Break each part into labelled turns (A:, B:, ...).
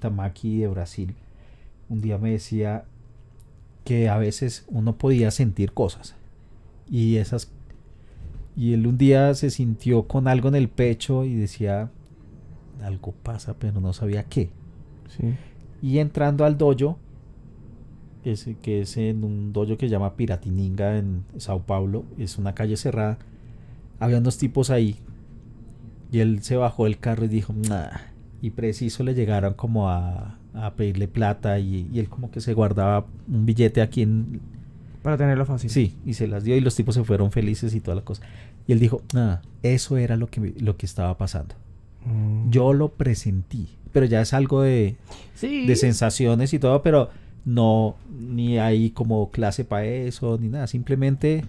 A: Tamaki de Brasil, un día me decía que a veces uno podía sentir cosas y esas y él un día se sintió con algo en el pecho y decía algo pasa pero no sabía qué y entrando al dojo que es en un dojo que se llama Piratininga en Sao Paulo es una calle cerrada había unos tipos ahí y él se bajó del carro y dijo Nada y preciso le llegaron como a, pedirle plata y, él como que se guardaba un billete aquí en... Para tenerlo fácil. Sí, y se las dio y los tipos se fueron felices y toda la cosa. Y él dijo, nada, eso era lo que, lo que estaba pasando. Mm. Yo lo presentí, pero ya es algo de, de sensaciones y todo, pero no, ni hay como clase para eso, ni nada, simplemente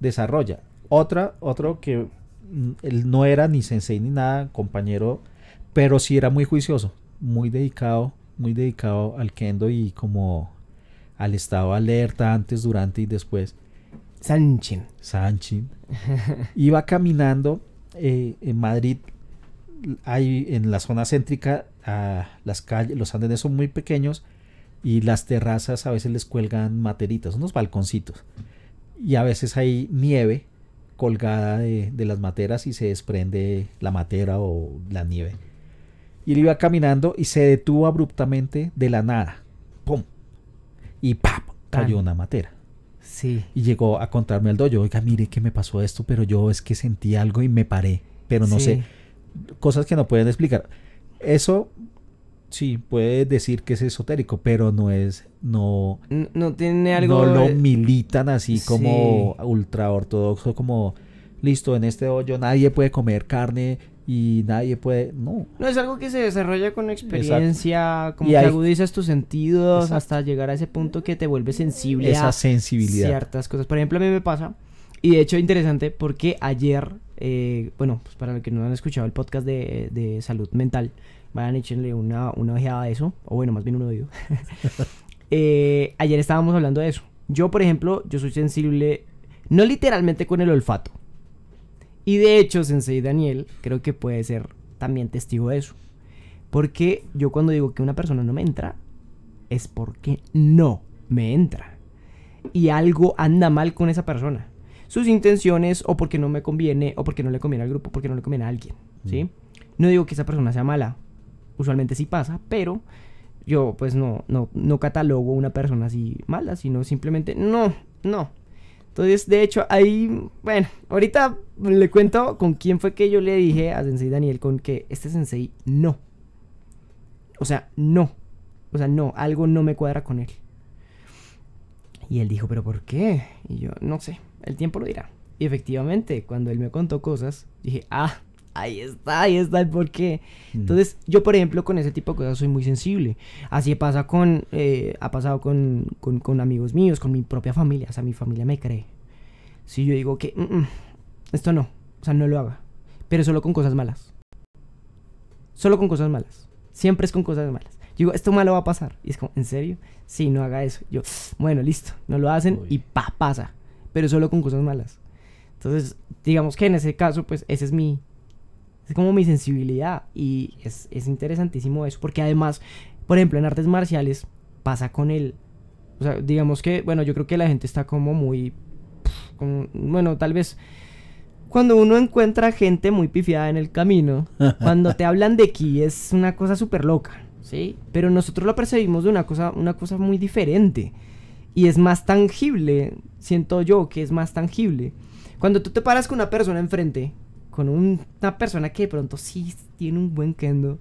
A: desarrolla. Otra, otro que mm, él no era ni sensei ni nada, compañero pero sí era muy juicioso, muy dedicado, muy dedicado al kendo y como al estado alerta antes, durante y después. Sanchin. Sanchin. Iba caminando eh, en Madrid, hay en la zona céntrica, las calles, los andenes son muy pequeños y las terrazas a veces les cuelgan materitas, unos balconcitos. Y a veces hay nieve colgada de, de las materas y se desprende la matera o la nieve. Y él iba caminando y se detuvo abruptamente de la nada. ¡Pum! Y ¡pap! Cayó una matera. Sí. Y llegó a contarme al dojo, oiga, mire qué me pasó esto, pero yo es que sentí algo y me paré, pero no sé. Cosas que no pueden explicar. Eso sí, puede decir que es esotérico, pero no es, no... No,
B: tiene algo... No lo
A: militan así como ultra ortodoxo, como, listo, en este hoyo nadie puede comer carne, y nadie puede, no.
B: No, es algo que se desarrolla con experiencia, como que agudizas tus sentidos hasta llegar a ese punto que te vuelves sensible Esa a sensibilidad. ciertas cosas. Por ejemplo, a mí me pasa, y de hecho interesante, porque ayer, eh, bueno, pues para los que no han escuchado el podcast de, salud mental, vayan echenle una, una ojeada a eso, o bueno, más bien un oído. eh, ayer estábamos hablando de eso. Yo, por ejemplo, yo soy sensible, no literalmente con el olfato, y de hecho, Sensei Daniel creo que puede ser también testigo de eso. Porque yo cuando digo que una persona no me entra, es porque no me entra. Y algo anda mal con esa persona. Sus intenciones o porque no me conviene, o porque no le conviene al grupo, porque no le conviene a alguien. Mm. ¿sí? No digo que esa persona sea mala. Usualmente sí pasa, pero yo pues no, no, no catalogo una persona así mala, sino simplemente no, no, entonces, de hecho, ahí, bueno, ahorita le cuento con quién fue que yo le dije a Sensei Daniel con que este Sensei no. O sea, no. O sea, no, algo no me cuadra con él. Y él dijo, pero ¿por qué? Y yo, no sé, el tiempo lo dirá. Y efectivamente, cuando él me contó cosas, dije, ah, Ahí está, ahí está el porqué. Entonces, yo, por ejemplo, con ese tipo de cosas soy muy sensible. Así pasa con, eh, ha pasado con, con, con, amigos míos, con mi propia familia. O sea, mi familia me cree. Si yo digo que mm, mm, esto no, o sea, no lo haga. Pero solo con cosas malas. Solo con cosas malas. Siempre es con cosas malas. digo, esto malo va a pasar. Y es como, ¿en serio? Sí, no haga eso. Yo, bueno, listo. No lo hacen y pa, pasa. Pero solo con cosas malas. Entonces, digamos que en ese caso, pues ese es mi, es como mi sensibilidad y es, interesantísimo eso, porque además, por ejemplo, en artes marciales pasa con el, o sea, digamos que, bueno, yo creo que la gente está como muy, bueno, tal vez cuando uno encuentra gente muy pifiada en el camino, cuando te hablan de ki es una cosa súper loca, ¿sí? Pero nosotros lo percibimos de una cosa, una cosa muy diferente y es más tangible, siento yo que es más tangible. Cuando tú te paras con una persona enfrente con una persona que de pronto sí tiene un buen kendo,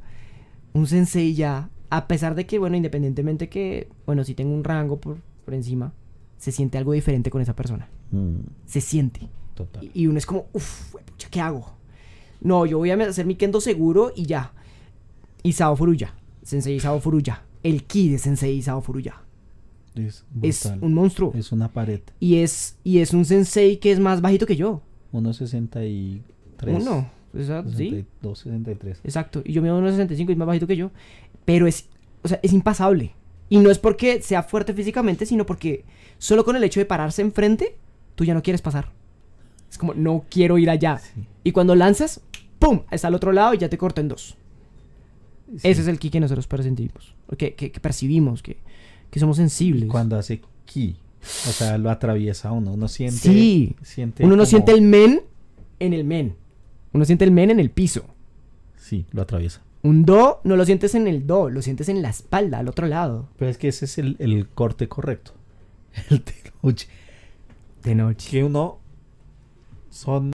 B: un sensei ya, a pesar de que, bueno, independientemente que, bueno, sí tengo un rango por, por encima, se siente algo diferente con esa persona. Mm. Se siente. Total. Y, uno es como, uff, ¿qué hago? No, yo voy a hacer mi kendo seguro y ya. Isao Furuya, sensei Isao Furuya, el ki de sensei Isao Furuya.
A: Es, es, un monstruo. Es una pared.
B: Y es, y es un sensei que es más bajito que yo.
A: 1,60 y uno. Exacto, Y sí.
B: Exacto. Y yo mido 1,65 y es más bajito que yo. Pero es, o sea, es impasable. Y no es porque sea fuerte físicamente, sino porque solo con el hecho de pararse enfrente, tú ya no quieres pasar. Es como, no quiero ir allá. Y cuando lanzas, ¡pum! Está al otro lado y ya te corta en dos. Ese es el ki que nosotros percibimos.
A: Que, percibimos, que, somos sensibles. Cuando hace ki, o sea, lo atraviesa uno. Uno siente. Sí. Siente uno no siente el
B: men en el men. Uno siente el men en el piso.
A: Sí, lo atraviesa.
B: Un do no lo sientes en el do, lo sientes en la espalda, al otro lado.
A: Pero es que ese es el, corte correcto. El de noche. De noche. Que uno son